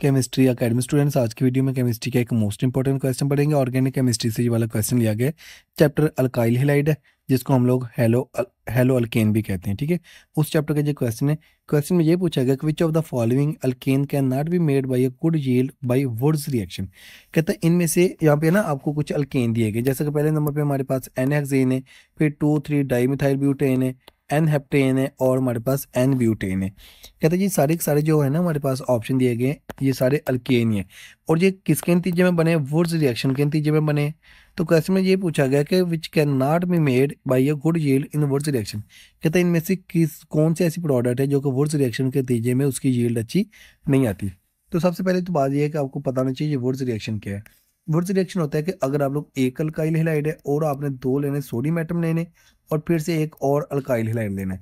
chemistry academy students आज की video में केमिस्ट्री का एक मोस्ट इंपॉर्टेंट क्वेश्चन पढ़ेंगे ऑर्गेनिक केमिस्ट्री से ये वाला क्वेश्चन लिया गया चैप्टर अल्काइल हिलाइड है जिसको हम लोग हेलो हेलो अल्केन भी कहते हैं ठीक है उस चैप्टर का जो क्वेश्चन है क्वेश्चन में ये पूछा गया कि which of the following alkane can not be made by a good yield by Wurtz reaction कहता है इनमें से यहाँ पे ना आपको कुछ अल्केन दिए गए जैसे कि पहले नंबर पर हमारे पास एनएक्न है फिर टू थ्री डाईमिथाइल ब्यूटेन है एन हेप्टेन है और हमारे पास एन ब्यूटेन है कहते हैं जी सारे के सारे जो है ना हमारे पास ऑप्शन दिए गए ये सारे अल्केन है और ये किसके नतीजे में बने वुड्स रिएक्शन के नतीजे में बने तो क्वेश्चन में ये पूछा गया कि which can not be made by a good yield in Wurtz reaction कहते हैं इनमें से किस कौन से ऐसी प्रोडक्ट है जो कि वुड्स रिएक्शन के नतीजे में उसकी यील्ड अच्छी नहीं आती तो सबसे पहले तो बात यह है कि आपको पता होना चाहिए वुड्स रिएक्शन क्या है वुड्स रिएक्शन होता है कि अगर आप लोग एक अल्काइल हेलाइड है और आपने दो लेने सोडियम एटम लेने और फिर से एक और अल्काइल हिलाइन देना है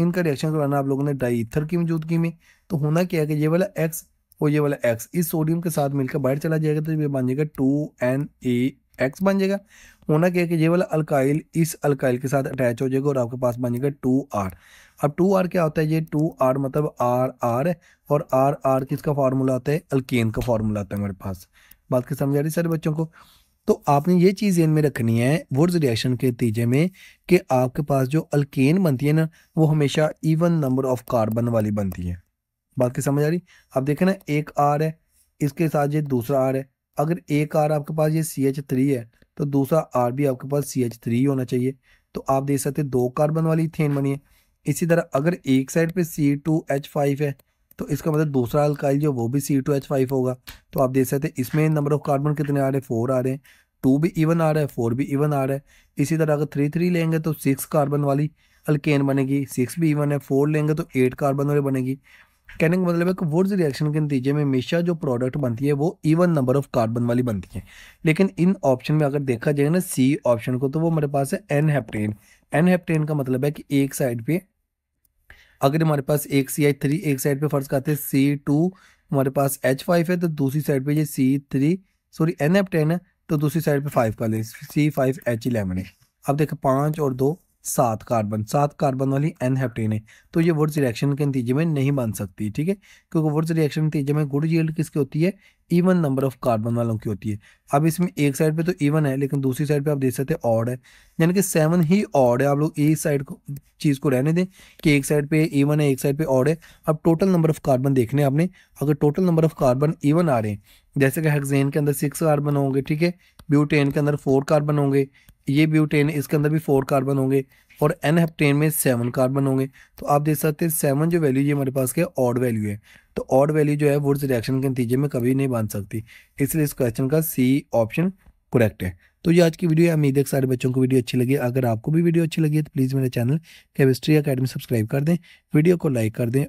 इनका रिएक्शन कराना आप लोगों ने डाईथर की मौजूदगी में तो होना क्या है कि ये वाला एक्स और ये वाला एक्स इस सोडियम के साथ मिलकर बाहर चला जाएगा तो ये बन जाएगा टू एन ए एक्स बन जाएगा होना क्या है कि ये वाला अल्काइल इस अल्काइल के साथ अटैच हो जाएगा और आपके पास बन जाएगा टू आर अब टू आर क्या होता है ये टू आर मतलब आर आर है और आर आर किसका फार्मूला आता है अल्केन का फार्मूला आता है हमारे पास बात की समझ आ रही सारे बच्चों को तो आपने ये चीज़ जेन में रखनी है वुड्स रिएक्शन के नतीजे में कि आपके पास जो अल्केन बनती है ना वो हमेशा इवन नंबर ऑफ कार्बन वाली बनती है बात की समझ आ रही आप देखें ना एक आर है इसके साथ ये दूसरा आर है अगर एक आर आपके पास ये सी एच थ्री है तो दूसरा आर भी आपके पास सी एच थ्री होना चाहिए तो आप देख सकते दो कार्बन वाली थेन बनी है इसी तरह अगर एक साइड पे सी टू एच फाइव है तो इसका मतलब दूसरा अल्काइल जो वो भी सी टू एच फाइव होगा तो आप देख सकते हैं इसमें नंबर ऑफ कार्बन कितने आ रहे हैं फोर आ रहे हैं टू भी इवन आ रहा है फोर भी इवन आ रहा है इसी तरह अगर थ्री थ्री लेंगे तो सिक्स कार्बन वाली अल्केन बनेगी सिक्स भी इवन है फोर लेंगे तो एट कार्बन वाली बनेगी कहने का मतलब है कि वुड्स रिएक्शन के नतीजे में हमेशा जो प्रोडक्ट बनती है वो इवन नंबर ऑफ कार्बन वाली बनती है लेकिन इन ऑप्शन में अगर देखा जाए ना सी ऑप्शन को तो वो हमारे पास है एन हेप्टेन एन हेप्टेन का मतलब है कि एक साइड पे अगर हमारे पास एक सी आई थ्री एक साइड पे फर्स्ट करते हैं सी टू हमारे पास एच फाइव है तो दूसरी साइड पे ये C three sorry N F ten है तो दूसरी साइड पे फाइव का लें सी फाइव एच इलेवन है अब देखो पाँच और दो सात कार्बन सात कार्बन वाली एन हेप्टेन है तो ये वुड्स रिएक्शन के नतीजे में नहीं बन सकती ठीक है क्योंकि वुड्स रिएक्शन के नतीजे में गुड यील्ड किसकी होती है इवन नंबर ऑफ कार्बन वालों की होती है अब इसमें एक साइड पे तो इवन है लेकिन दूसरी साइड पे आप देख सकते हैं ऑड है यानी कि सेवन ही ऑड है आप लोग एक साइड को चीज़ को रहने दें कि एक साइड पे इवन है एक साइड पे ऑड है अब टोटल नंबर ऑफ कार्बन देखने आपने अगर total number of carbon even आ रहे हैं जैसे कि हेक्सेन के अंदर सिक्स कार्बन होंगे ठीक है ब्यूटेन के अंदर फोर कार्बन होंगे ये ब्यूटेन इसके अंदर भी फोर कार्बन होंगे और एन हेप्टेन में सेवन कार्बन होंगे तो आप देख सकते हैं सेवन जो वैल्यू ये हमारे पास क्या ऑड वैल्यू है तो ऑड वैल्यू जो है वुड्स रिएक्शन के नतीजे में कभी नहीं बन सकती इसलिए इस क्वेश्चन का सी ऑप्शन करेक्ट है तो ये आज की वीडियो है उम्मीद है सारे बच्चों को वीडियो अच्छी लगी अगर आपको भी वीडियो अच्छी लगी है तो प्लीज़ मेरे चैनल केमिस्ट्री अकेडमी सब्सक्राइब कर दें वीडियो को लाइक कर दें